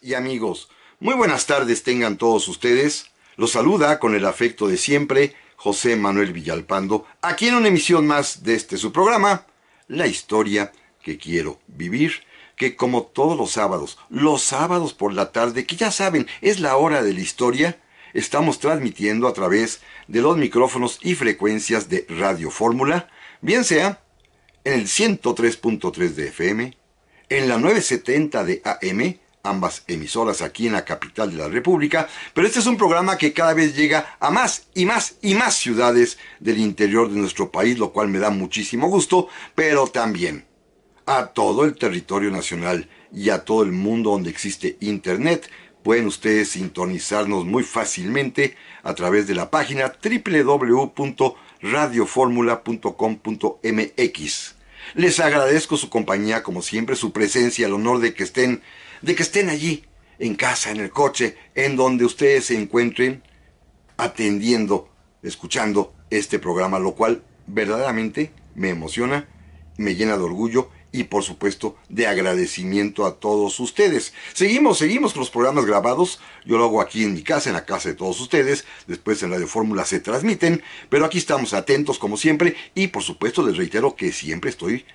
y amigos, muy buenas tardes tengan todos ustedes. Los saluda con el afecto de siempre José Manuel Villalpando, aquí en una emisión más de este su programa, La historia que quiero vivir, que como todos los sábados, los sábados por la tarde, que ya saben, es la hora de la historia, estamos transmitiendo a través de los micrófonos y frecuencias de Radio Fórmula, bien sea en el 103.3 de FM, en la 970 de AM, ambas emisoras aquí en la capital de la República, pero este es un programa que cada vez llega a más y más y más ciudades del interior de nuestro país, lo cual me da muchísimo gusto, pero también a todo el territorio nacional y a todo el mundo donde existe Internet. Pueden ustedes sintonizarnos muy fácilmente a través de la página www.radioformula.com.mx. Les agradezco su compañía, como siempre, su presencia, el honor de que estén, de que estén allí, en casa, en el coche, en donde ustedes se encuentren atendiendo, escuchando este programa, lo cual verdaderamente me emociona, me llena de orgullo y por supuesto de agradecimiento a todos ustedes. Seguimos, seguimos con los programas grabados. Yo lo hago aquí en mi casa, en la casa de todos ustedes. Después en Radio Fórmula se transmiten, pero aquí estamos atentos como siempre y por supuesto les reitero que siempre estoy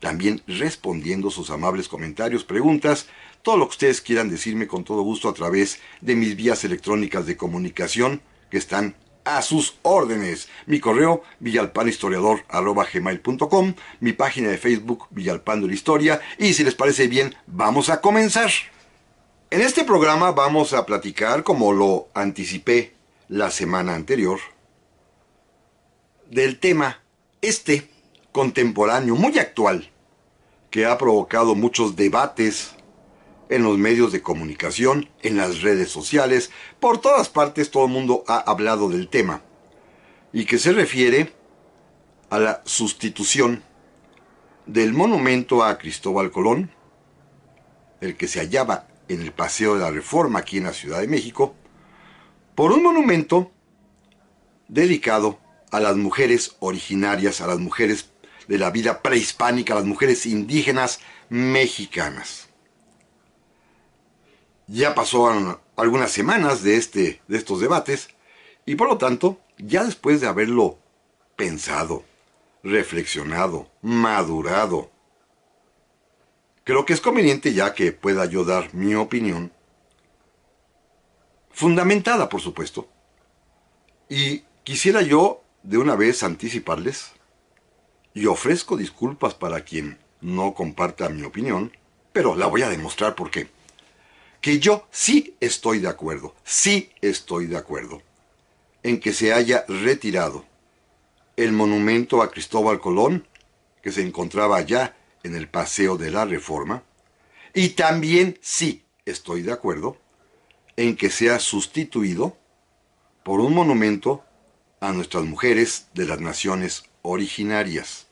también respondiendo sus amables comentarios, preguntas, todo lo que ustedes quieran decirme con todo gusto a través de mis vías electrónicas de comunicación que están a sus órdenes. Mi correo gmail.com mi página de Facebook Villalpan de la Historia y si les parece bien, vamos a comenzar. En este programa vamos a platicar, como lo anticipé la semana anterior, del tema este contemporáneo, muy actual, que ha provocado muchos debates en los medios de comunicación, en las redes sociales, por todas partes todo el mundo ha hablado del tema, y que se refiere a la sustitución del monumento a Cristóbal Colón, el que se hallaba en el Paseo de la Reforma aquí en la Ciudad de México, por un monumento dedicado a las mujeres originarias, a las mujeres de la vida prehispánica, a las mujeres indígenas mexicanas ya pasaron algunas semanas de, este, de estos debates y por lo tanto, ya después de haberlo pensado, reflexionado, madurado, creo que es conveniente ya que pueda yo dar mi opinión, fundamentada por supuesto, y quisiera yo de una vez anticiparles, y ofrezco disculpas para quien no comparta mi opinión, pero la voy a demostrar por qué que yo sí estoy de acuerdo, sí estoy de acuerdo en que se haya retirado el monumento a Cristóbal Colón, que se encontraba allá en el Paseo de la Reforma, y también sí estoy de acuerdo en que sea sustituido por un monumento a nuestras mujeres de las naciones originarias.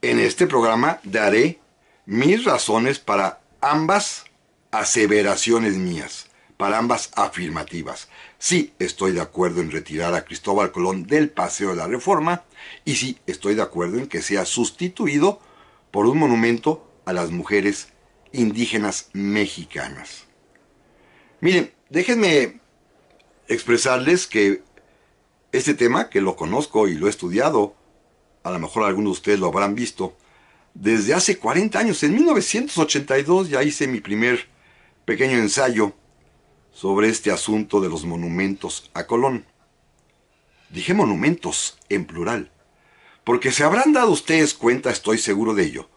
En este programa daré mis razones para ambas aseveraciones mías, para ambas afirmativas. Sí estoy de acuerdo en retirar a Cristóbal Colón del Paseo de la Reforma y sí estoy de acuerdo en que sea sustituido por un monumento a las mujeres indígenas mexicanas. Miren, déjenme expresarles que este tema, que lo conozco y lo he estudiado, a lo mejor algunos de ustedes lo habrán visto, desde hace 40 años, en 1982 ya hice mi primer pequeño ensayo sobre este asunto de los monumentos a Colón. Dije monumentos en plural, porque se habrán dado ustedes cuenta, estoy seguro de ello,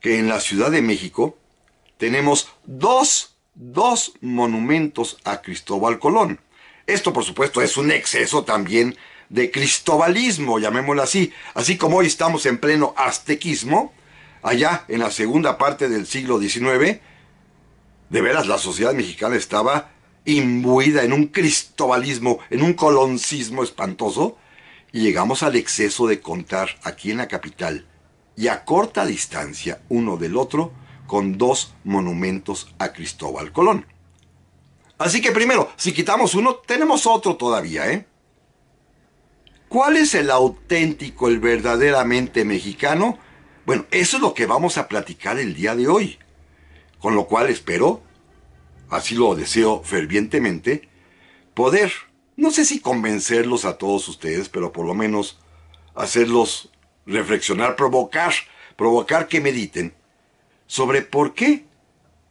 que en la Ciudad de México tenemos dos, dos monumentos a Cristóbal Colón. Esto, por supuesto, es un exceso también de cristobalismo, llamémoslo así. Así como hoy estamos en pleno aztequismo, allá en la segunda parte del siglo XIX, de veras, la sociedad mexicana estaba imbuida en un cristobalismo, en un coloncismo espantoso, y llegamos al exceso de contar aquí en la capital y a corta distancia uno del otro con dos monumentos a Cristóbal Colón. Así que primero, si quitamos uno, tenemos otro todavía, ¿eh? ¿Cuál es el auténtico, el verdaderamente mexicano? Bueno, eso es lo que vamos a platicar el día de hoy con lo cual espero, así lo deseo fervientemente, poder, no sé si convencerlos a todos ustedes, pero por lo menos hacerlos reflexionar, provocar, provocar que mediten sobre por qué,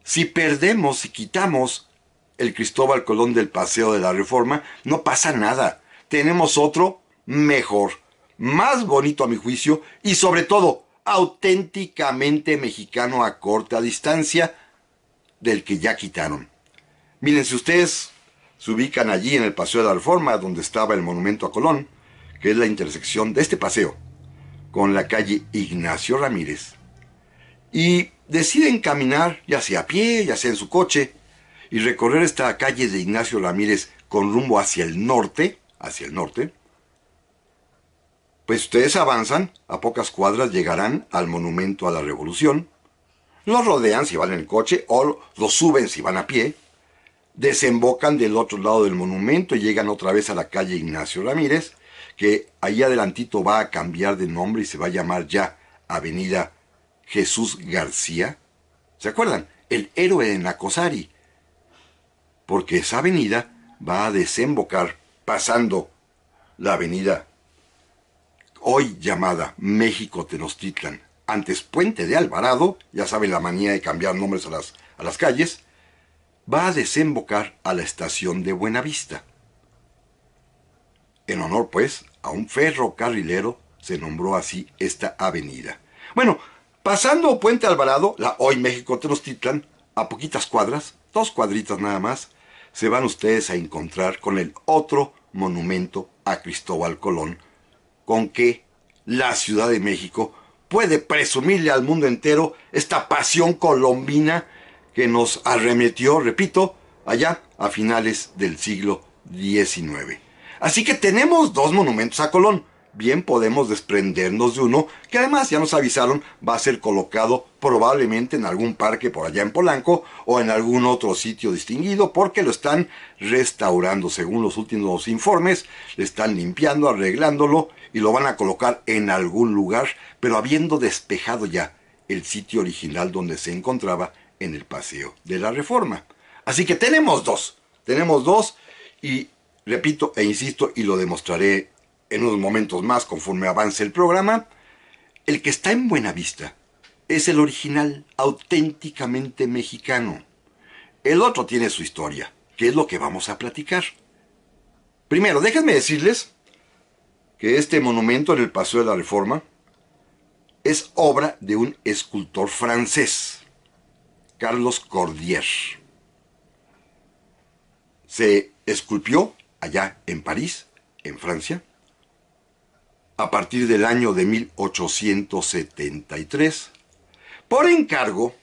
si perdemos, si quitamos el Cristóbal Colón del Paseo de la Reforma, no pasa nada. Tenemos otro mejor, más bonito a mi juicio y sobre todo auténticamente mexicano a corta distancia del que ya quitaron. Miren, si ustedes se ubican allí en el Paseo de la Reforma, donde estaba el monumento a Colón, que es la intersección de este paseo con la calle Ignacio Ramírez, y deciden caminar, ya sea a pie, ya sea en su coche, y recorrer esta calle de Ignacio Ramírez con rumbo hacia el norte, hacia el norte, pues ustedes avanzan, a pocas cuadras llegarán al monumento a la revolución, los rodean si van en coche o los suben si van a pie, desembocan del otro lado del monumento y llegan otra vez a la calle Ignacio Ramírez, que ahí adelantito va a cambiar de nombre y se va a llamar ya Avenida Jesús García. ¿Se acuerdan? El héroe de Nacosari. Porque esa avenida va a desembocar pasando la avenida hoy llamada México Tenochtitlan, antes Puente de Alvarado, ya saben la manía de cambiar nombres a las, a las calles, va a desembocar a la estación de Buenavista. En honor, pues, a un ferrocarrilero se nombró así esta avenida. Bueno, pasando Puente Alvarado, la hoy México Tenochtitlan, a poquitas cuadras, dos cuadritas nada más, se van ustedes a encontrar con el otro monumento a Cristóbal Colón con que la Ciudad de México puede presumirle al mundo entero esta pasión colombina que nos arremetió, repito, allá a finales del siglo XIX. Así que tenemos dos monumentos a Colón bien podemos desprendernos de uno que además ya nos avisaron va a ser colocado probablemente en algún parque por allá en Polanco o en algún otro sitio distinguido porque lo están restaurando según los últimos informes, le están limpiando, arreglándolo y lo van a colocar en algún lugar, pero habiendo despejado ya el sitio original donde se encontraba en el Paseo de la Reforma. Así que tenemos dos, tenemos dos y repito e insisto y lo demostraré en unos momentos más conforme avance el programa, el que está en buena vista es el original auténticamente mexicano. El otro tiene su historia, que es lo que vamos a platicar. Primero, déjenme decirles que este monumento en el Paseo de la Reforma es obra de un escultor francés, Carlos Cordier. Se esculpió allá en París, en Francia, a partir del año de 1873 por encargo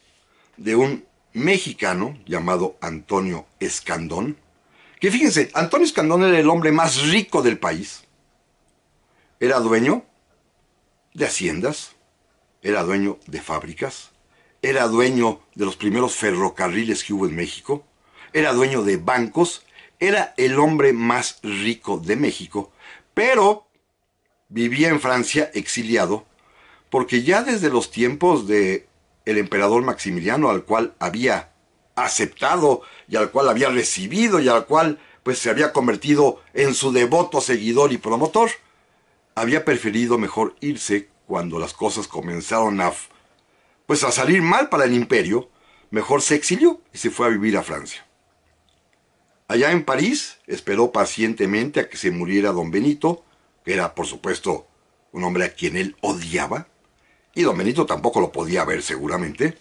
de un mexicano llamado Antonio Escandón, que fíjense, Antonio Escandón era el hombre más rico del país, era dueño de haciendas, era dueño de fábricas, era dueño de los primeros ferrocarriles que hubo en México, era dueño de bancos, era el hombre más rico de México, pero vivía en Francia exiliado, porque ya desde los tiempos de el emperador Maximiliano, al cual había aceptado y al cual había recibido y al cual pues se había convertido en su devoto seguidor y promotor, había preferido mejor irse cuando las cosas comenzaron a pues a salir mal para el imperio, mejor se exilió y se fue a vivir a Francia. Allá en París esperó pacientemente a que se muriera don Benito era, por supuesto, un hombre a quien él odiaba, y don Benito tampoco lo podía ver seguramente.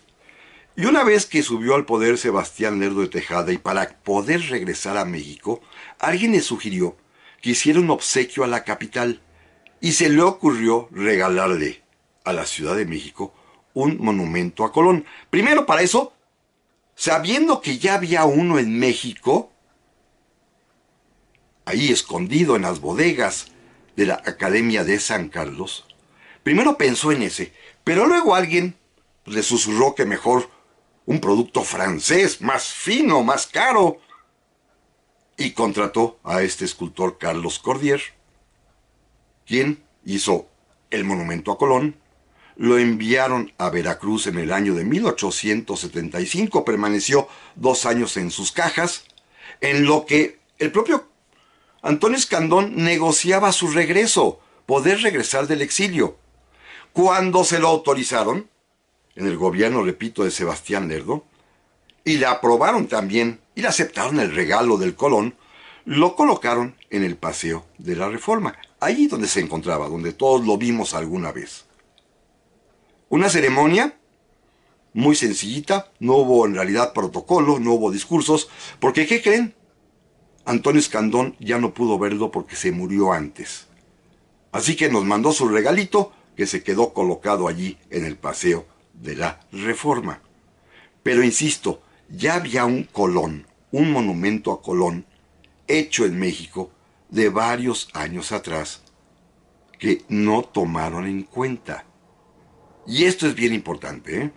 Y una vez que subió al poder Sebastián Lerdo de Tejada y para poder regresar a México, alguien le sugirió que hiciera un obsequio a la capital y se le ocurrió regalarle a la Ciudad de México un monumento a Colón. Primero para eso, sabiendo que ya había uno en México, ahí escondido en las bodegas de la Academia de San Carlos, primero pensó en ese, pero luego alguien le susurró que mejor un producto francés, más fino, más caro, y contrató a este escultor Carlos Cordier, quien hizo el monumento a Colón, lo enviaron a Veracruz en el año de 1875, permaneció dos años en sus cajas, en lo que el propio Antonio Escandón negociaba su regreso, poder regresar del exilio. Cuando se lo autorizaron, en el gobierno, repito, de Sebastián Lerdo, y la aprobaron también y le aceptaron el regalo del Colón, lo colocaron en el Paseo de la Reforma, allí donde se encontraba, donde todos lo vimos alguna vez. Una ceremonia muy sencillita, no hubo en realidad protocolo, no hubo discursos, porque ¿qué creen? Antonio Escandón ya no pudo verlo porque se murió antes. Así que nos mandó su regalito que se quedó colocado allí en el paseo de la Reforma. Pero insisto, ya había un Colón, un monumento a Colón, hecho en México de varios años atrás, que no tomaron en cuenta. Y esto es bien importante. ¿eh?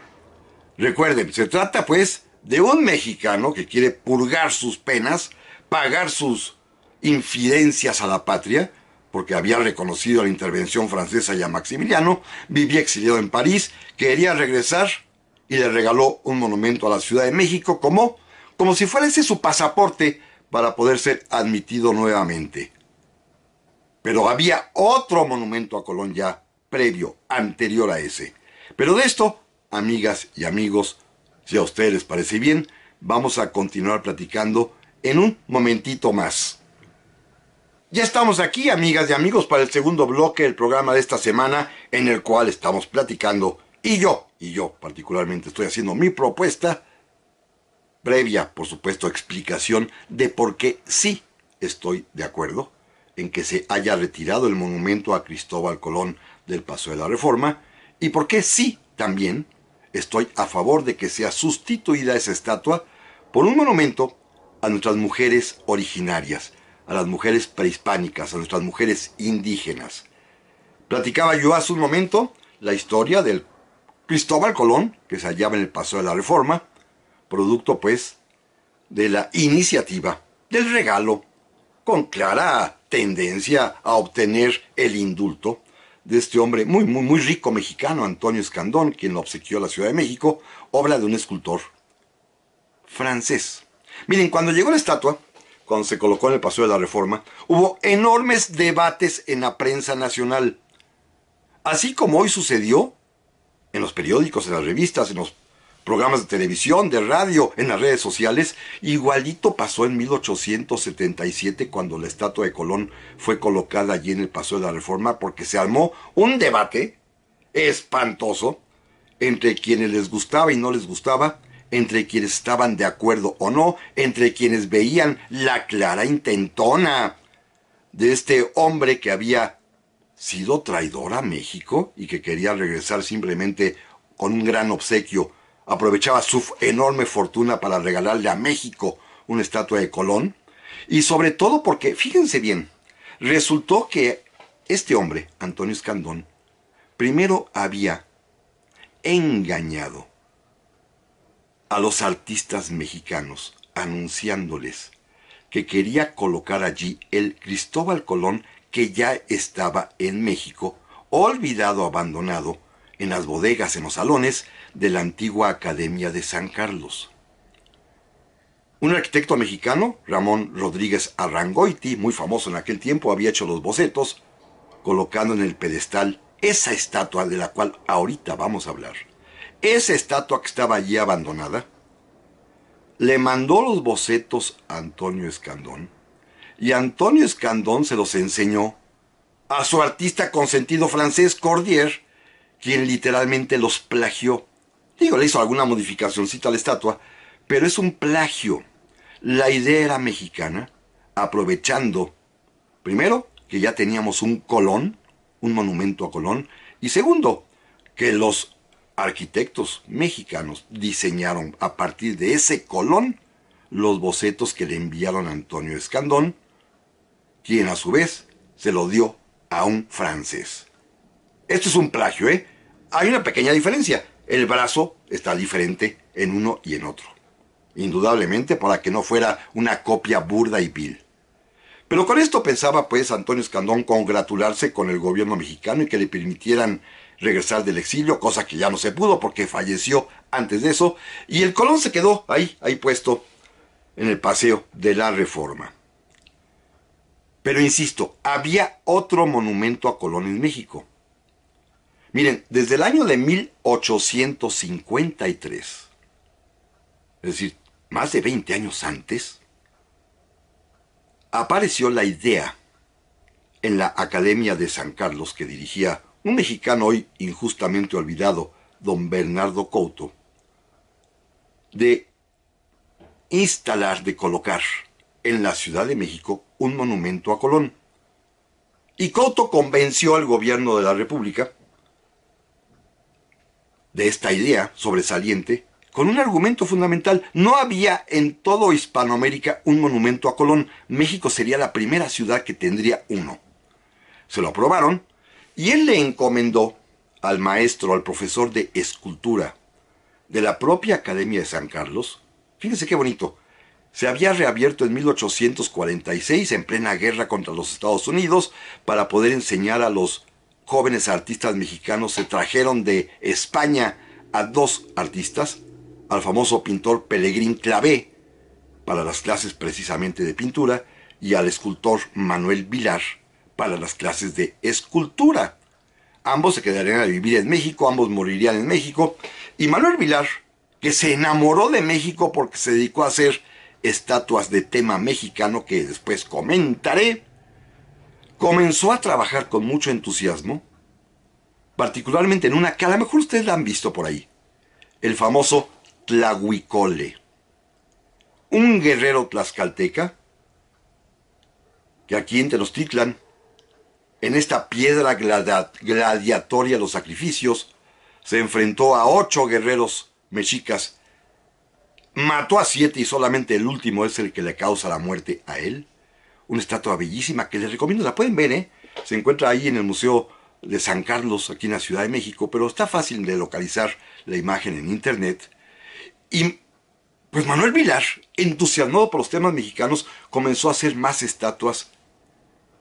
Recuerden, se trata pues de un mexicano que quiere purgar sus penas pagar sus infidencias a la patria, porque había reconocido la intervención francesa y a Maximiliano, vivía exiliado en París, quería regresar y le regaló un monumento a la Ciudad de México como, como si fuese su pasaporte para poder ser admitido nuevamente. Pero había otro monumento a Colón ya previo, anterior a ese. Pero de esto, amigas y amigos, si a ustedes les parece bien, vamos a continuar platicando en un momentito más. Ya estamos aquí, amigas y amigos, para el segundo bloque del programa de esta semana, en el cual estamos platicando, y yo, y yo particularmente estoy haciendo mi propuesta, previa, por supuesto, explicación de por qué sí estoy de acuerdo en que se haya retirado el monumento a Cristóbal Colón del Paso de la Reforma, y por qué sí también estoy a favor de que sea sustituida esa estatua por un monumento a nuestras mujeres originarias, a las mujeres prehispánicas, a nuestras mujeres indígenas. Platicaba yo hace un momento la historia del Cristóbal Colón, que se hallaba en el Paso de la Reforma, producto pues de la iniciativa, del regalo, con clara tendencia a obtener el indulto de este hombre muy, muy, muy rico mexicano, Antonio Escandón, quien lo obsequió a la Ciudad de México, obra de un escultor francés. Miren, cuando llegó la estatua, cuando se colocó en el Paseo de la Reforma, hubo enormes debates en la prensa nacional. Así como hoy sucedió en los periódicos, en las revistas, en los programas de televisión, de radio, en las redes sociales, igualito pasó en 1877 cuando la estatua de Colón fue colocada allí en el Paseo de la Reforma porque se armó un debate espantoso entre quienes les gustaba y no les gustaba entre quienes estaban de acuerdo o no, entre quienes veían la clara intentona de este hombre que había sido traidor a México y que quería regresar simplemente con un gran obsequio. Aprovechaba su enorme fortuna para regalarle a México una estatua de Colón. Y sobre todo porque, fíjense bien, resultó que este hombre, Antonio Escandón, primero había engañado a los artistas mexicanos anunciándoles que quería colocar allí el Cristóbal Colón que ya estaba en México, olvidado, abandonado, en las bodegas, en los salones de la antigua Academia de San Carlos. Un arquitecto mexicano, Ramón Rodríguez Arrangoiti, muy famoso en aquel tiempo, había hecho los bocetos, colocando en el pedestal esa estatua de la cual ahorita vamos a hablar esa estatua que estaba allí abandonada, le mandó los bocetos a Antonio Escandón y Antonio Escandón se los enseñó a su artista consentido francés Cordier, quien literalmente los plagió. Digo, le hizo alguna modificacioncita a la estatua, pero es un plagio. La idea era mexicana, aprovechando, primero, que ya teníamos un Colón, un monumento a Colón, y segundo, que los arquitectos mexicanos diseñaron a partir de ese colón los bocetos que le enviaron a Antonio Escandón, quien a su vez se lo dio a un francés. Esto es un plagio, ¿eh? Hay una pequeña diferencia. El brazo está diferente en uno y en otro. Indudablemente para que no fuera una copia burda y vil. Pero con esto pensaba pues Antonio Escandón congratularse con el gobierno mexicano y que le permitieran regresar del exilio, cosa que ya no se pudo porque falleció antes de eso, y el Colón se quedó ahí, ahí puesto en el paseo de la Reforma. Pero insisto, había otro monumento a Colón en México. Miren, desde el año de 1853, es decir, más de 20 años antes, apareció la idea en la Academia de San Carlos que dirigía un mexicano hoy injustamente olvidado, don Bernardo Couto, de instalar, de colocar en la Ciudad de México un monumento a Colón. Y Couto convenció al gobierno de la República de esta idea sobresaliente con un argumento fundamental. No había en todo Hispanoamérica un monumento a Colón. México sería la primera ciudad que tendría uno. Se lo aprobaron y él le encomendó al maestro, al profesor de escultura de la propia Academia de San Carlos, fíjense qué bonito, se había reabierto en 1846 en plena guerra contra los Estados Unidos para poder enseñar a los jóvenes artistas mexicanos. Se trajeron de España a dos artistas, al famoso pintor Pelegrín Clavé para las clases precisamente de pintura y al escultor Manuel Vilar para las clases de escultura. Ambos se quedarían a vivir en México, ambos morirían en México. Y Manuel Vilar, que se enamoró de México porque se dedicó a hacer estatuas de tema mexicano que después comentaré, comenzó a trabajar con mucho entusiasmo, particularmente en una que a lo mejor ustedes la han visto por ahí, el famoso Tlahuicole, un guerrero tlaxcalteca que aquí en Tenochtitlan en esta piedra gladiatoria de los sacrificios, se enfrentó a ocho guerreros mexicas, mató a siete y solamente el último es el que le causa la muerte a él. Una estatua bellísima que les recomiendo, la pueden ver, ¿eh? se encuentra ahí en el Museo de San Carlos, aquí en la Ciudad de México, pero está fácil de localizar la imagen en internet. Y pues Manuel Vilar, entusiasmado por los temas mexicanos, comenzó a hacer más estatuas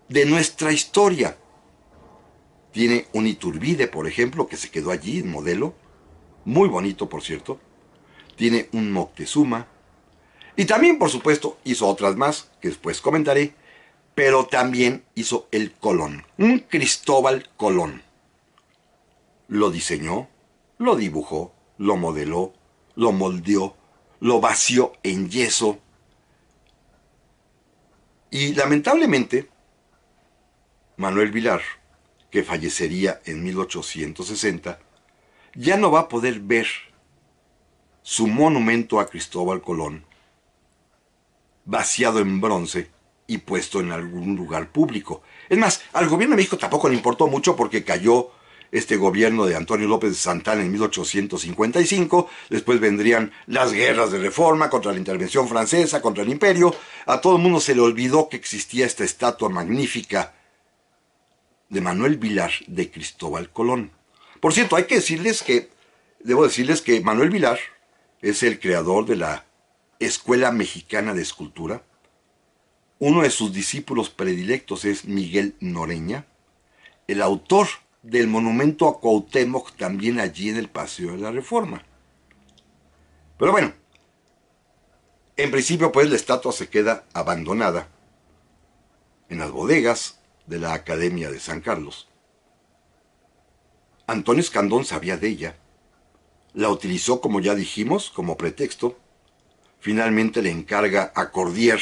de nuestra historia. Tiene un Iturbide, por ejemplo, que se quedó allí en modelo, muy bonito, por cierto. Tiene un Moctezuma. Y también, por supuesto, hizo otras más, que después comentaré, pero también hizo el Colón, un Cristóbal Colón. Lo diseñó, lo dibujó, lo modeló, lo moldeó, lo vació en yeso. Y lamentablemente, Manuel Vilar, que fallecería en 1860, ya no va a poder ver su monumento a Cristóbal Colón, vaciado en bronce y puesto en algún lugar público. Es más, al gobierno de México tampoco le importó mucho porque cayó este gobierno de Antonio López de Santana en 1855, después vendrían las guerras de reforma contra la intervención francesa, contra el imperio, a todo el mundo se le olvidó que existía esta estatua magnífica de Manuel Vilar de Cristóbal Colón. Por cierto, hay que decirles que, debo decirles que Manuel Vilar es el creador de la Escuela Mexicana de Escultura. Uno de sus discípulos predilectos es Miguel Noreña, el autor del monumento a Cuauhtémoc también allí en el Paseo de la Reforma. Pero bueno, en principio pues la estatua se queda abandonada en las bodegas de la Academia de San Carlos. Antonio Escandón sabía de ella. La utilizó, como ya dijimos, como pretexto. Finalmente le encarga a Cordier,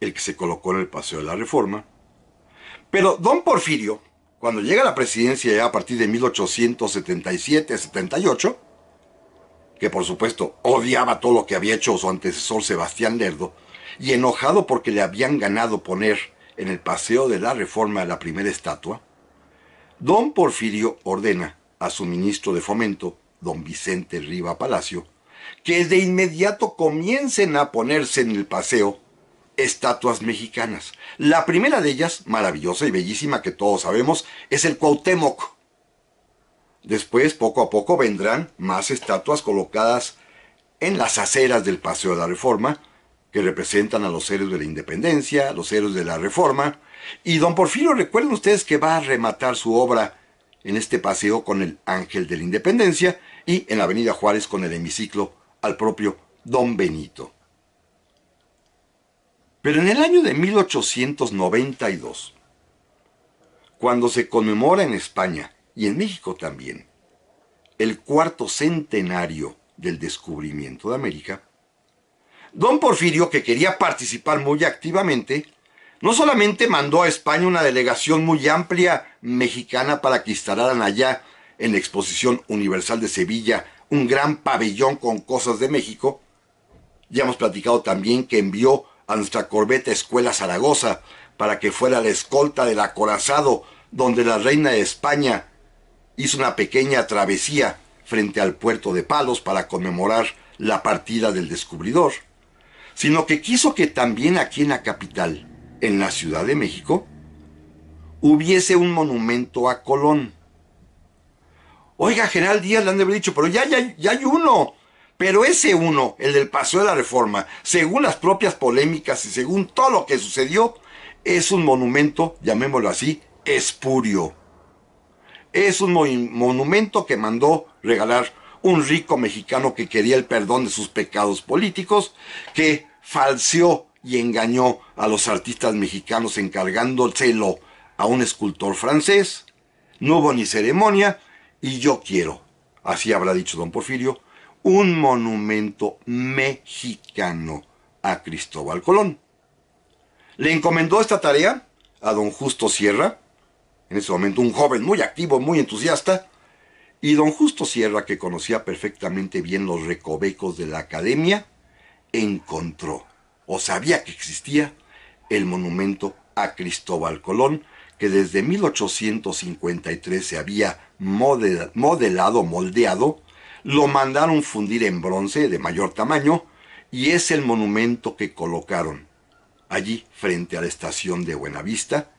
el que se colocó en el Paseo de la Reforma. Pero don Porfirio, cuando llega a la presidencia ya a partir de 1877-78, que por supuesto odiaba todo lo que había hecho su antecesor Sebastián Lerdo, y enojado porque le habían ganado poner en el Paseo de la Reforma la primera estatua, don Porfirio ordena a su ministro de Fomento, don Vicente Riva Palacio, que de inmediato comiencen a ponerse en el paseo estatuas mexicanas. La primera de ellas, maravillosa y bellísima que todos sabemos, es el Cuauhtémoc. Después, poco a poco, vendrán más estatuas colocadas en las aceras del Paseo de la Reforma, que representan a los héroes de la independencia, los héroes de la reforma. Y don Porfirio, recuerden ustedes que va a rematar su obra en este paseo con el Ángel de la Independencia y en la Avenida Juárez con el hemiciclo al propio don Benito. Pero en el año de 1892, cuando se conmemora en España y en México también el cuarto centenario del descubrimiento de América, Don Porfirio, que quería participar muy activamente, no solamente mandó a España una delegación muy amplia mexicana para que instalaran allá en la Exposición Universal de Sevilla un gran pabellón con cosas de México, ya hemos platicado también que envió a nuestra corbeta Escuela Zaragoza para que fuera la escolta del acorazado donde la reina de España hizo una pequeña travesía frente al puerto de Palos para conmemorar la partida del descubridor sino que quiso que también aquí en la capital, en la Ciudad de México, hubiese un monumento a Colón. Oiga, General Díaz le han de dicho, pero ya, ya, ya hay uno. Pero ese uno, el del Paseo de la Reforma, según las propias polémicas y según todo lo que sucedió, es un monumento, llamémoslo así, espurio. Es un monumento que mandó regalar un rico mexicano que quería el perdón de sus pecados políticos, que falseó y engañó a los artistas mexicanos encargándoselo a un escultor francés. No hubo ni ceremonia y yo quiero, así habrá dicho don Porfirio, un monumento mexicano a Cristóbal Colón. Le encomendó esta tarea a don Justo Sierra, en ese momento un joven muy activo, muy entusiasta, y don Justo Sierra, que conocía perfectamente bien los recovecos de la academia, encontró o sabía que existía el monumento a Cristóbal Colón, que desde 1853 se había modelado, moldeado, lo mandaron fundir en bronce de mayor tamaño y es el monumento que colocaron allí frente a la estación de Buenavista,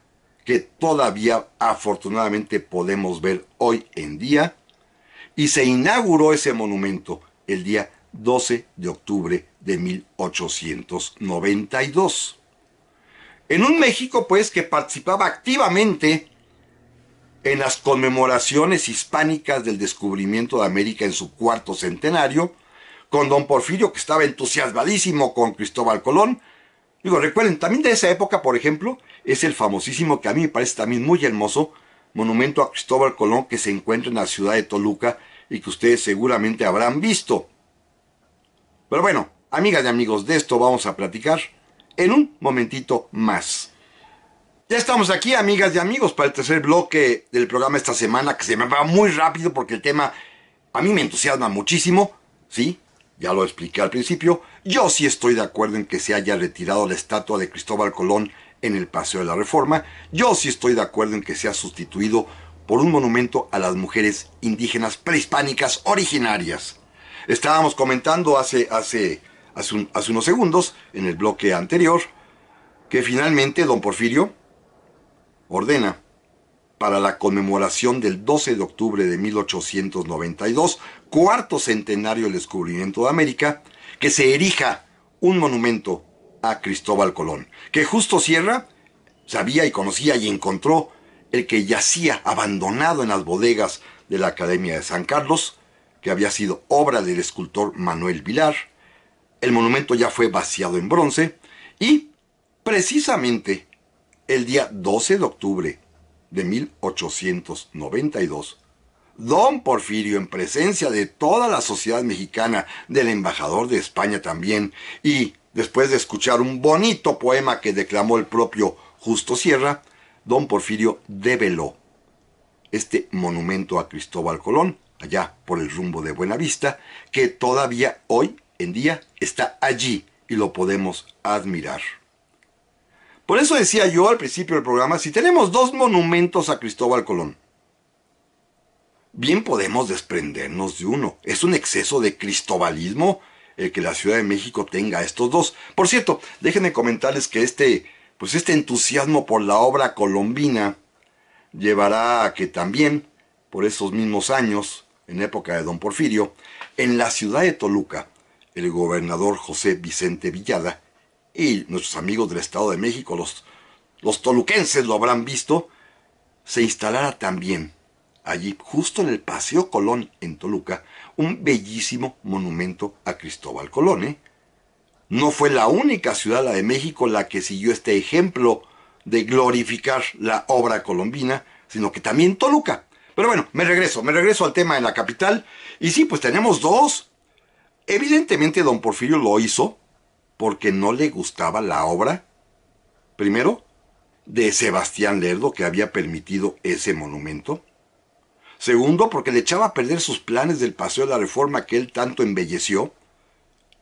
que todavía afortunadamente podemos ver hoy en día y se inauguró ese monumento el día 12 de octubre de 1892. En un México, pues, que participaba activamente en las conmemoraciones hispánicas del descubrimiento de América en su cuarto centenario, con don Porfirio, que estaba entusiasmadísimo con Cristóbal Colón. Digo, recuerden, también de esa época, por ejemplo, es el famosísimo, que a mí me parece también muy hermoso, monumento a Cristóbal Colón que se encuentra en la ciudad de Toluca y que ustedes seguramente habrán visto. Pero bueno, amigas y amigos, de esto vamos a platicar en un momentito más. Ya estamos aquí, amigas y amigos, para el tercer bloque del programa esta semana, que se me va muy rápido porque el tema a mí me entusiasma muchísimo, ¿sí? Ya lo expliqué al principio. Yo sí estoy de acuerdo en que se haya retirado la estatua de Cristóbal Colón en el Paseo de la Reforma. Yo sí estoy de acuerdo en que sea sustituido por un monumento a las mujeres indígenas prehispánicas originarias. Estábamos comentando hace, hace, hace, hace unos segundos, en el bloque anterior, que finalmente don Porfirio ordena para la conmemoración del 12 de octubre de 1892, cuarto centenario del descubrimiento de América, que se erija un monumento Cristóbal Colón, que justo cierra sabía y conocía y encontró el que yacía abandonado en las bodegas de la Academia de San Carlos, que había sido obra del escultor Manuel Vilar. El monumento ya fue vaciado en bronce y precisamente el día 12 de octubre de 1892, don Porfirio, en presencia de toda la sociedad mexicana, del embajador de España también, y Después de escuchar un bonito poema que declamó el propio Justo Sierra, don Porfirio develó este monumento a Cristóbal Colón, allá por el rumbo de Buenavista, que todavía hoy en día está allí y lo podemos admirar. Por eso decía yo al principio del programa, si tenemos dos monumentos a Cristóbal Colón, bien podemos desprendernos de uno. ¿Es un exceso de cristobalismo eh, que la Ciudad de México tenga estos dos. Por cierto, déjenme comentarles que este, pues este entusiasmo por la obra colombina llevará a que también, por esos mismos años, en época de Don Porfirio, en la ciudad de Toluca, el gobernador José Vicente Villada y nuestros amigos del Estado de México, los, los toluquenses lo habrán visto, se instalara también allí, justo en el Paseo Colón en Toluca, un bellísimo monumento a Cristóbal Colón. ¿eh? No fue la única ciudad, la de México, la que siguió este ejemplo de glorificar la obra colombina, sino que también Toluca. Pero bueno, me regreso, me regreso al tema de la capital. Y sí, pues tenemos dos. Evidentemente don Porfirio lo hizo porque no le gustaba la obra, primero, de Sebastián Lerdo, que había permitido ese monumento. Segundo, porque le echaba a perder sus planes del paseo de la reforma que él tanto embelleció.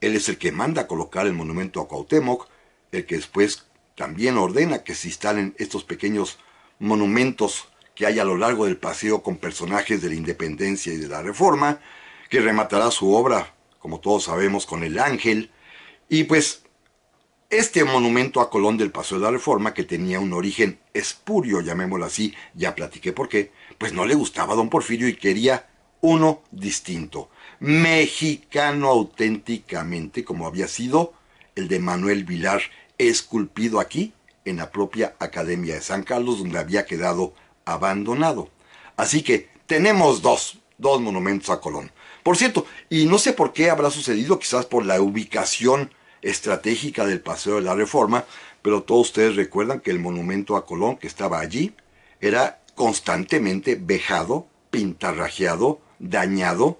Él es el que manda a colocar el monumento a Cuauhtémoc, el que después también ordena que se instalen estos pequeños monumentos que hay a lo largo del paseo con personajes de la independencia y de la reforma, que rematará su obra, como todos sabemos, con el ángel. Y pues este monumento a Colón del Paseo de la Reforma, que tenía un origen espurio, llamémoslo así, ya platiqué por qué, pues no le gustaba a don Porfirio y quería uno distinto, mexicano auténticamente, como había sido el de Manuel Vilar, esculpido aquí en la propia Academia de San Carlos, donde había quedado abandonado. Así que tenemos dos, dos monumentos a Colón. Por cierto, y no sé por qué habrá sucedido, quizás por la ubicación estratégica del Paseo de la Reforma, pero todos ustedes recuerdan que el monumento a Colón que estaba allí era constantemente vejado, pintarrajeado, dañado,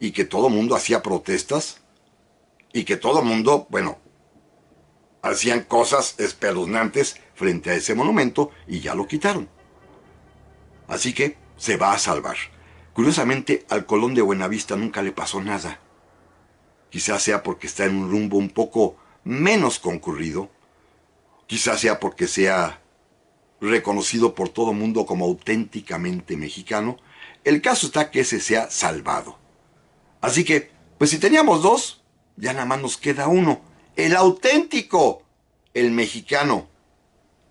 y que todo mundo hacía protestas, y que todo mundo, bueno, hacían cosas espeluznantes frente a ese monumento y ya lo quitaron. Así que se va a salvar. Curiosamente, al Colón de Buenavista nunca le pasó nada. Quizás sea porque está en un rumbo un poco menos concurrido, quizás sea porque sea reconocido por todo mundo como auténticamente mexicano, el caso está que ese sea salvado. Así que, pues si teníamos dos, ya nada más nos queda uno, el auténtico, el mexicano,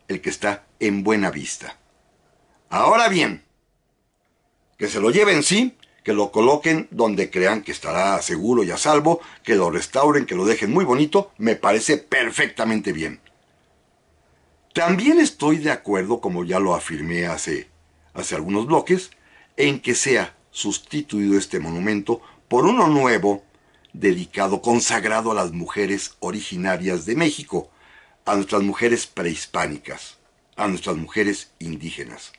el que está en buena vista. Ahora bien, que se lo lleven, sí, que lo coloquen donde crean que estará seguro y a salvo, que lo restauren, que lo dejen muy bonito, me parece perfectamente bien. También estoy de acuerdo, como ya lo afirmé hace, hace algunos bloques, en que sea sustituido este monumento por uno nuevo, dedicado, consagrado a las mujeres originarias de México, a nuestras mujeres prehispánicas, a nuestras mujeres indígenas.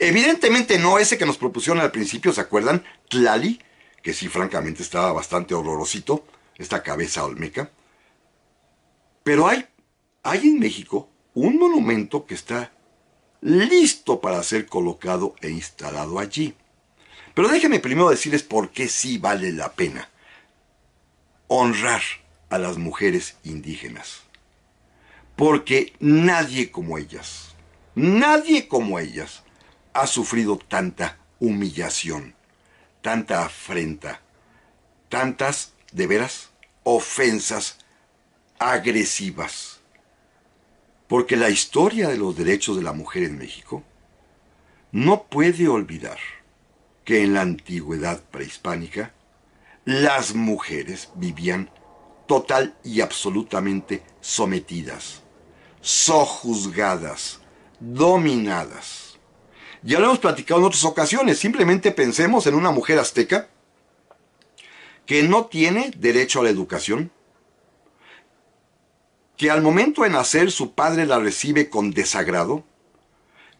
Evidentemente no ese que nos propusieron al principio, ¿se acuerdan? Tlali, que sí, francamente estaba bastante horrorosito, esta cabeza olmeca. Pero hay, hay en México un monumento que está listo para ser colocado e instalado allí. Pero déjenme primero decirles por qué sí vale la pena honrar a las mujeres indígenas. Porque nadie como ellas, nadie como ellas ha sufrido tanta humillación, tanta afrenta, tantas, de veras, ofensas agresivas porque la historia de los derechos de la mujer en México no puede olvidar que en la antigüedad prehispánica las mujeres vivían total y absolutamente sometidas, sojuzgadas, dominadas. Ya lo hemos platicado en otras ocasiones, simplemente pensemos en una mujer azteca que no tiene derecho a la educación, que al momento de nacer su padre la recibe con desagrado,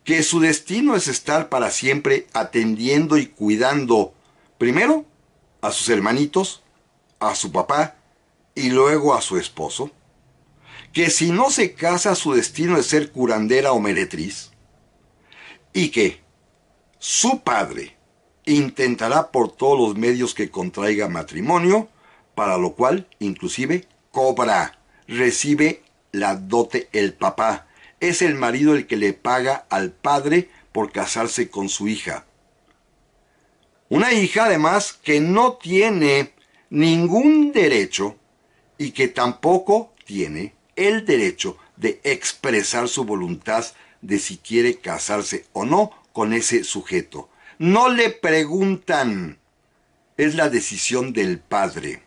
que su destino es estar para siempre atendiendo y cuidando primero a sus hermanitos, a su papá y luego a su esposo, que si no se casa su destino es ser curandera o meretriz, y que su padre intentará por todos los medios que contraiga matrimonio, para lo cual inclusive cobra recibe la dote el papá. Es el marido el que le paga al padre por casarse con su hija. Una hija además que no tiene ningún derecho y que tampoco tiene el derecho de expresar su voluntad de si quiere casarse o no con ese sujeto. No le preguntan. Es la decisión del padre.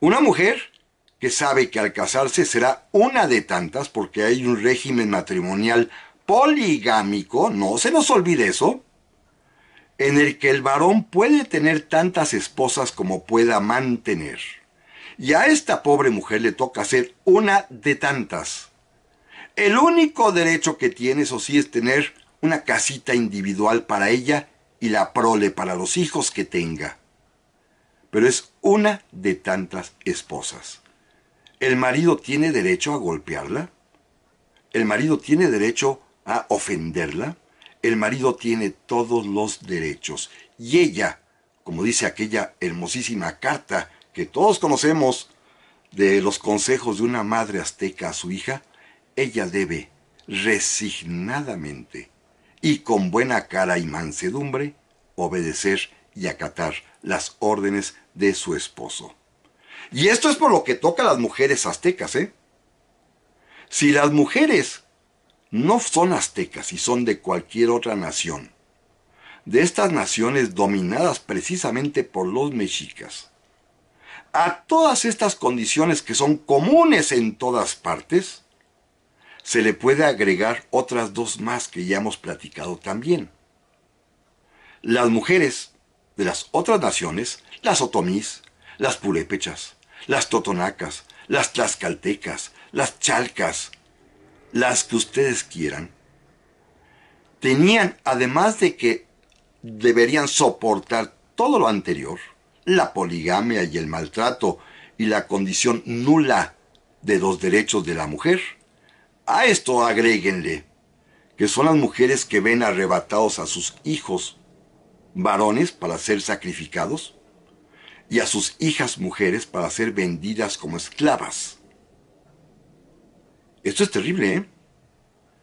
Una mujer que sabe que al casarse será una de tantas porque hay un régimen matrimonial poligámico, no se nos olvide eso, en el que el varón puede tener tantas esposas como pueda mantener. Y a esta pobre mujer le toca ser una de tantas. El único derecho que tiene, eso sí, es tener una casita individual para ella y la prole para los hijos que tenga. Pero es una de tantas esposas. ¿El marido tiene derecho a golpearla? ¿El marido tiene derecho a ofenderla? El marido tiene todos los derechos. Y ella, como dice aquella hermosísima carta que todos conocemos de los consejos de una madre azteca a su hija, ella debe resignadamente y con buena cara y mansedumbre obedecer y acatar las órdenes de su esposo. Y esto es por lo que toca a las mujeres aztecas, ¿eh? Si las mujeres no son aztecas y son de cualquier otra nación, de estas naciones dominadas precisamente por los mexicas, a todas estas condiciones que son comunes en todas partes, se le puede agregar otras dos más que ya hemos platicado también. Las mujeres de las otras naciones, las otomís, las purépechas, las totonacas, las tlaxcaltecas, las chalcas, las que ustedes quieran, tenían, además de que deberían soportar todo lo anterior, la poligamia y el maltrato y la condición nula de los derechos de la mujer, a esto agréguenle que son las mujeres que ven arrebatados a sus hijos varones para ser sacrificados y a sus hijas mujeres para ser vendidas como esclavas. Esto es terrible, ¿eh?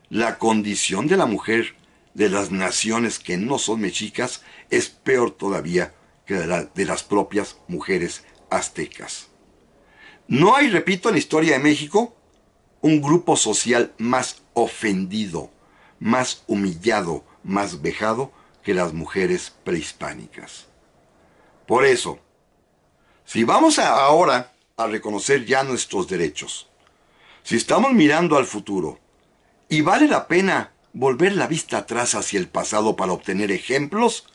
La condición de la mujer de las naciones que no son mexicas es peor todavía que la de las propias mujeres aztecas. No hay, repito, en la historia de México un grupo social más ofendido, más humillado, más vejado que las mujeres prehispánicas. Por eso, si vamos ahora a reconocer ya nuestros derechos, si estamos mirando al futuro, y vale la pena volver la vista atrás hacia el pasado para obtener ejemplos,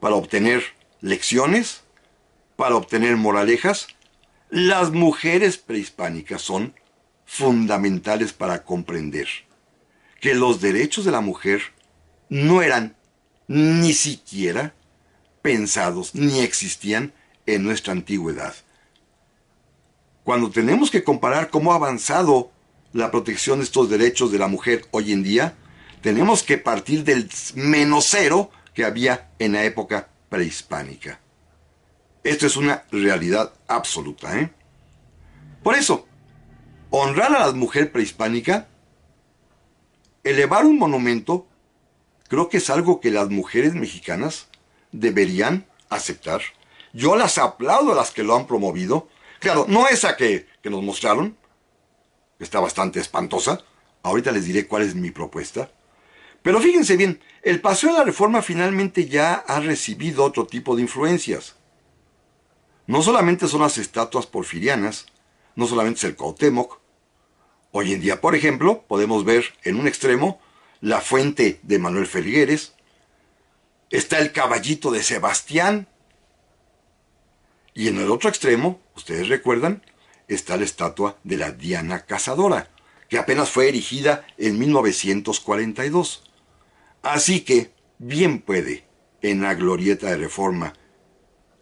para obtener lecciones, para obtener moralejas, las mujeres prehispánicas son fundamentales para comprender que los derechos de la mujer no eran ni siquiera pensados ni existían en nuestra antigüedad. Cuando tenemos que comparar cómo ha avanzado la protección de estos derechos de la mujer hoy en día, tenemos que partir del menos cero que había en la época prehispánica. Esto es una realidad absoluta. ¿eh? Por eso, honrar a la mujer prehispánica, elevar un monumento, creo que es algo que las mujeres mexicanas deberían aceptar. Yo las aplaudo a las que lo han promovido. Claro, no esa que, que nos mostraron, que está bastante espantosa. Ahorita les diré cuál es mi propuesta. Pero fíjense bien, el paseo de la reforma finalmente ya ha recibido otro tipo de influencias. No solamente son las estatuas porfirianas, no solamente es el Cuauhtémoc. Hoy en día, por ejemplo, podemos ver en un extremo la fuente de Manuel Felgueres, está el caballito de Sebastián, y en el otro extremo, ustedes recuerdan, está la estatua de la Diana Cazadora, que apenas fue erigida en 1942. Así que, bien puede, en la glorieta de reforma,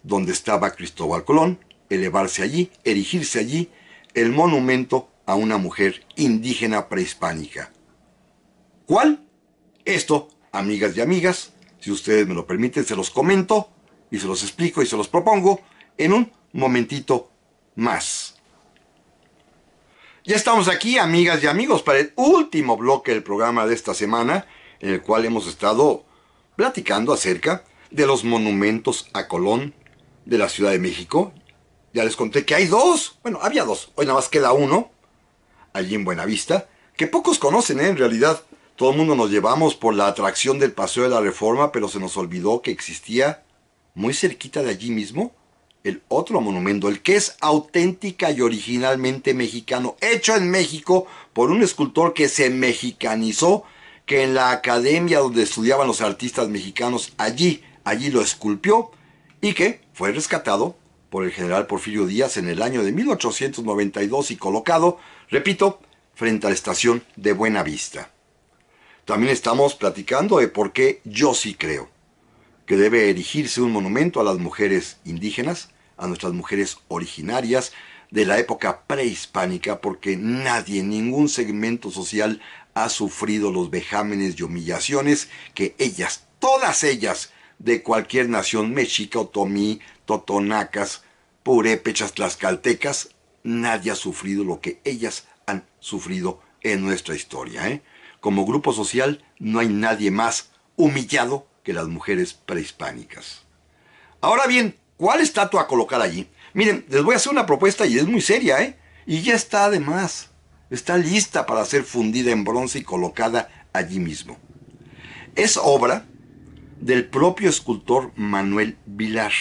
donde estaba Cristóbal Colón, elevarse allí, erigirse allí, el monumento a una mujer indígena prehispánica. ¿Cuál? Esto, amigas y amigas, si ustedes me lo permiten, se los comento y se los explico y se los propongo en un momentito más. Ya estamos aquí, amigas y amigos, para el último bloque del programa de esta semana, en el cual hemos estado platicando acerca de los monumentos a Colón de la Ciudad de México. Ya les conté que hay dos, bueno, había dos, hoy nada más queda uno, allí en Buenavista, que pocos conocen ¿eh? en realidad. Todo el mundo nos llevamos por la atracción del Paseo de la Reforma, pero se nos olvidó que existía muy cerquita de allí mismo el otro monumento, el que es auténtica y originalmente mexicano, hecho en México por un escultor que se mexicanizó, que en la academia donde estudiaban los artistas mexicanos, allí, allí lo esculpió y que fue rescatado por el general Porfirio Díaz en el año de 1892 y colocado, repito, frente a la estación de Buena Vista. También estamos platicando de por qué yo sí creo que debe erigirse un monumento a las mujeres indígenas, a nuestras mujeres originarias de la época prehispánica, porque nadie, ningún segmento social ha sufrido los vejámenes y humillaciones que ellas, todas ellas, de cualquier nación mexica, otomí, totonacas, purépechas, tlaxcaltecas, nadie ha sufrido lo que ellas han sufrido en nuestra historia. ¿eh? Como grupo social no hay nadie más humillado que las mujeres prehispánicas. Ahora bien, ¿cuál estatua colocar allí? Miren, les voy a hacer una propuesta y es muy seria, ¿eh? Y ya está además. Está lista para ser fundida en bronce y colocada allí mismo. Es obra del propio escultor Manuel Vilar.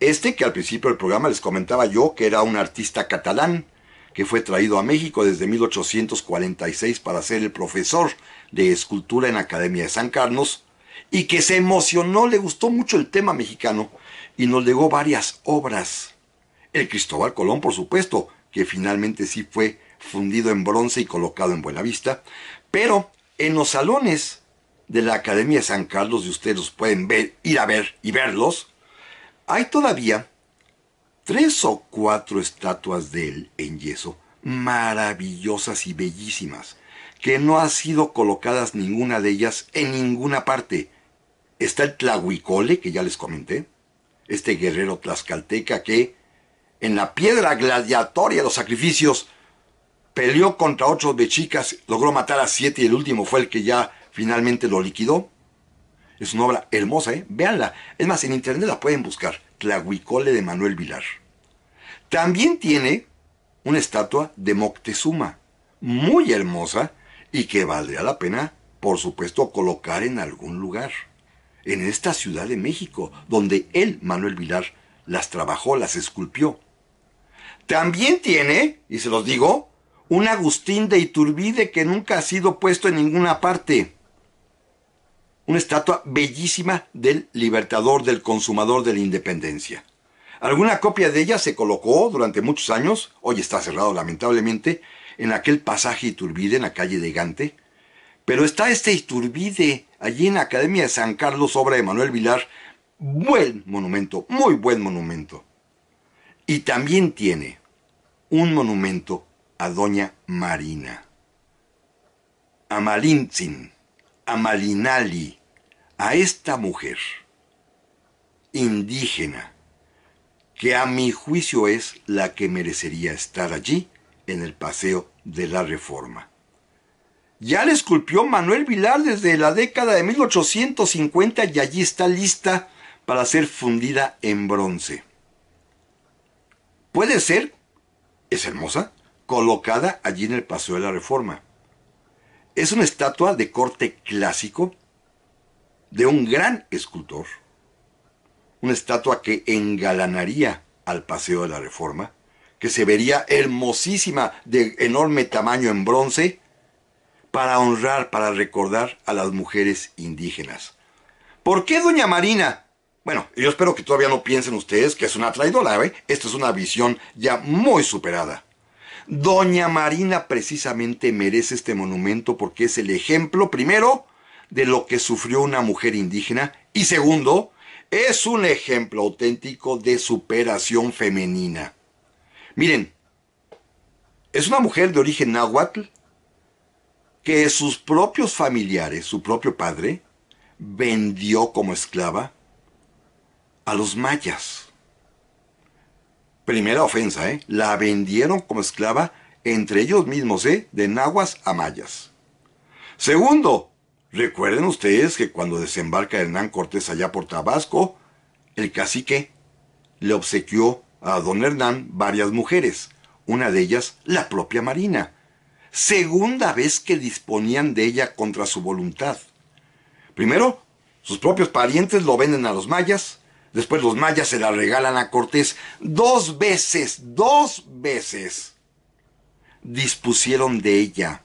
Este que al principio del programa les comentaba yo que era un artista catalán que fue traído a México desde 1846 para ser el profesor de escultura en la Academia de San Carlos y que se emocionó, le gustó mucho el tema mexicano y nos legó varias obras. El Cristóbal Colón, por supuesto, que finalmente sí fue fundido en bronce y colocado en buena vista, pero en los salones de la Academia de San Carlos, y ustedes los pueden ver, ir a ver y verlos, hay todavía tres o cuatro estatuas de él en yeso, maravillosas y bellísimas, que no han sido colocadas ninguna de ellas en ninguna parte, Está el Tlahuicole, que ya les comenté, este guerrero tlaxcalteca que en la piedra gladiatoria de los sacrificios peleó contra otros chicas logró matar a siete y el último fue el que ya finalmente lo liquidó. Es una obra hermosa, ¿eh? Véanla. Es más, en internet la pueden buscar. Tlahuicole de Manuel Vilar. También tiene una estatua de Moctezuma, muy hermosa y que valdría la pena, por supuesto, colocar en algún lugar en esta Ciudad de México, donde él, Manuel Vilar, las trabajó, las esculpió. También tiene, y se los digo, un Agustín de Iturbide que nunca ha sido puesto en ninguna parte. Una estatua bellísima del libertador, del consumador de la independencia. Alguna copia de ella se colocó durante muchos años, hoy está cerrado lamentablemente, en aquel pasaje Iturbide, en la calle de Gante, pero está este isturbide allí en la Academia de San Carlos, obra de Manuel Vilar. Buen monumento, muy buen monumento. Y también tiene un monumento a Doña Marina, a Malintzin, a Malinali, a esta mujer indígena, que a mi juicio es la que merecería estar allí en el Paseo de la Reforma ya la esculpió Manuel Vilar desde la década de 1850 y allí está lista para ser fundida en bronce. Puede ser, es hermosa, colocada allí en el Paseo de la Reforma. Es una estatua de corte clásico de un gran escultor. Una estatua que engalanaría al Paseo de la Reforma, que se vería hermosísima de enorme tamaño en bronce para honrar, para recordar a las mujeres indígenas. ¿Por qué Doña Marina? Bueno, yo espero que todavía no piensen ustedes que es una traidora, ¿eh? Esta es una visión ya muy superada. Doña Marina precisamente merece este monumento porque es el ejemplo, primero, de lo que sufrió una mujer indígena y segundo, es un ejemplo auténtico de superación femenina. Miren, es una mujer de origen náhuatl que sus propios familiares, su propio padre, vendió como esclava a los mayas. Primera ofensa, ¿eh? La vendieron como esclava entre ellos mismos, ¿eh? De nahuas a mayas. Segundo, recuerden ustedes que cuando desembarca Hernán Cortés allá por Tabasco, el cacique le obsequió a don Hernán varias mujeres, una de ellas la propia Marina, segunda vez que disponían de ella contra su voluntad. Primero, sus propios parientes lo venden a los mayas, después los mayas se la regalan a Cortés. Dos veces, dos veces dispusieron de ella.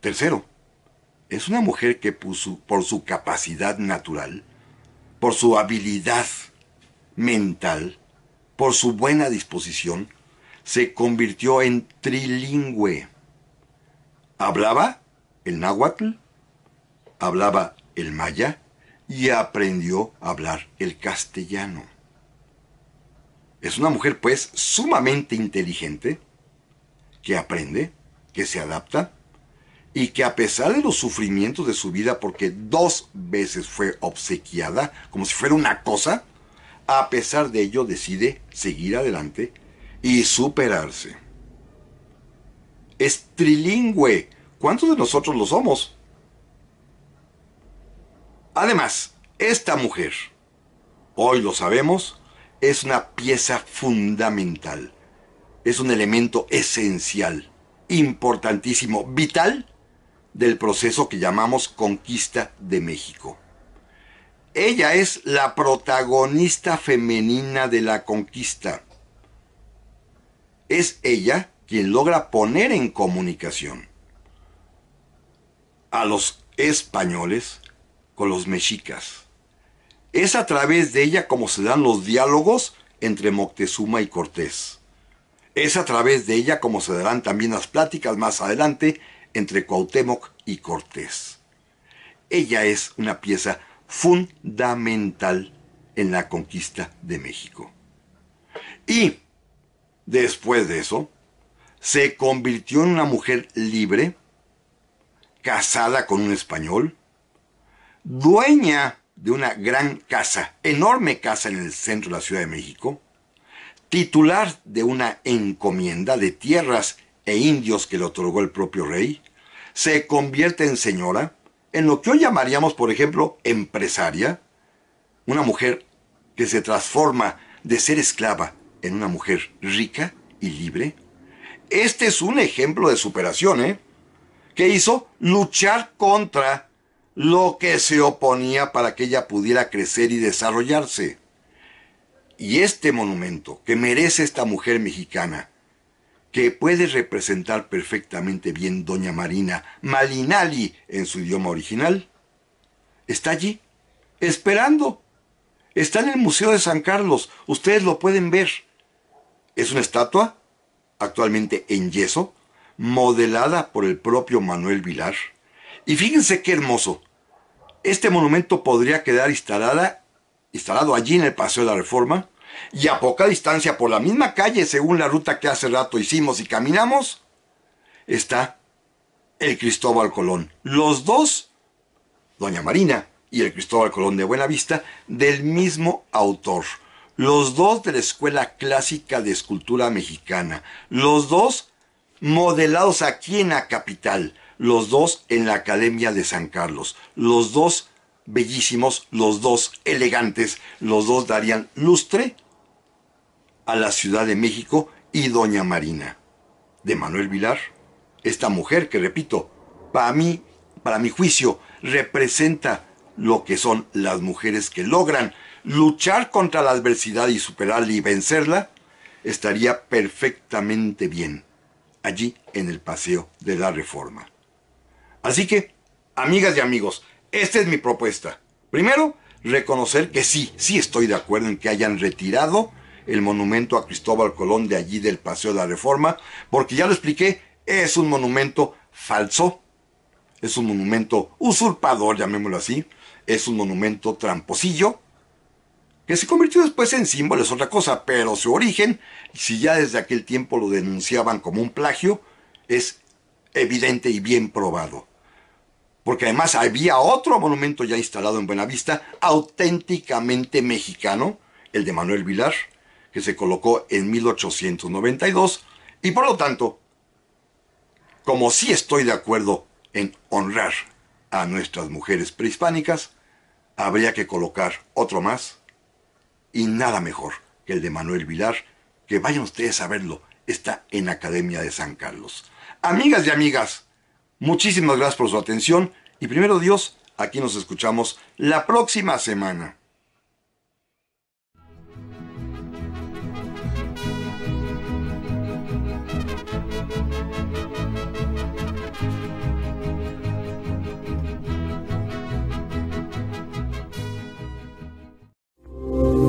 Tercero, es una mujer que por su, por su capacidad natural, por su habilidad mental, por su buena disposición, se convirtió en trilingüe. Hablaba el náhuatl, hablaba el maya y aprendió a hablar el castellano. Es una mujer pues sumamente inteligente, que aprende, que se adapta y que a pesar de los sufrimientos de su vida, porque dos veces fue obsequiada como si fuera una cosa, a pesar de ello decide seguir adelante y superarse. Es trilingüe. ¿Cuántos de nosotros lo somos? Además, esta mujer, hoy lo sabemos, es una pieza fundamental. Es un elemento esencial, importantísimo, vital del proceso que llamamos conquista de México. Ella es la protagonista femenina de la conquista es ella quien logra poner en comunicación a los españoles con los mexicas. Es a través de ella como se dan los diálogos entre Moctezuma y Cortés. Es a través de ella como se darán también las pláticas más adelante entre Cuauhtémoc y Cortés. Ella es una pieza fundamental en la conquista de México. Y Después de eso, se convirtió en una mujer libre, casada con un español, dueña de una gran casa, enorme casa en el centro de la Ciudad de México, titular de una encomienda de tierras e indios que le otorgó el propio rey, se convierte en señora, en lo que hoy llamaríamos, por ejemplo, empresaria, una mujer que se transforma de ser esclava en una mujer rica y libre? Este es un ejemplo de superación, ¿eh? Que hizo luchar contra lo que se oponía para que ella pudiera crecer y desarrollarse. Y este monumento que merece esta mujer mexicana, que puede representar perfectamente bien Doña Marina Malinali en su idioma original, está allí, esperando. Está en el Museo de San Carlos, ustedes lo pueden ver. Es una estatua, actualmente en yeso, modelada por el propio Manuel Vilar. Y fíjense qué hermoso. Este monumento podría quedar instalada, instalado allí en el Paseo de la Reforma y a poca distancia por la misma calle, según la ruta que hace rato hicimos y caminamos, está el Cristóbal Colón. Los dos, Doña Marina y el Cristóbal Colón de Buenavista, del mismo autor los dos de la Escuela Clásica de Escultura Mexicana, los dos modelados aquí en la capital, los dos en la Academia de San Carlos, los dos bellísimos, los dos elegantes, los dos darían lustre a la Ciudad de México y Doña Marina. De Manuel Vilar, esta mujer que, repito, para mí, para mi juicio, representa lo que son las mujeres que logran luchar contra la adversidad y superarla y vencerla estaría perfectamente bien allí en el Paseo de la Reforma. Así que, amigas y amigos, esta es mi propuesta. Primero, reconocer que sí, sí estoy de acuerdo en que hayan retirado el monumento a Cristóbal Colón de allí del Paseo de la Reforma, porque ya lo expliqué, es un monumento falso, es un monumento usurpador, llamémoslo así, es un monumento tramposillo, que se convirtió después en símbolo es otra cosa, pero su origen, si ya desde aquel tiempo lo denunciaban como un plagio, es evidente y bien probado. Porque además había otro monumento ya instalado en Buenavista, auténticamente mexicano, el de Manuel Vilar, que se colocó en 1892, y por lo tanto, como sí estoy de acuerdo en honrar a nuestras mujeres prehispánicas, habría que colocar otro más y nada mejor que el de Manuel Vilar, que vayan ustedes a verlo, está en Academia de San Carlos. Amigas y amigas, muchísimas gracias por su atención y primero Dios, aquí nos escuchamos la próxima semana.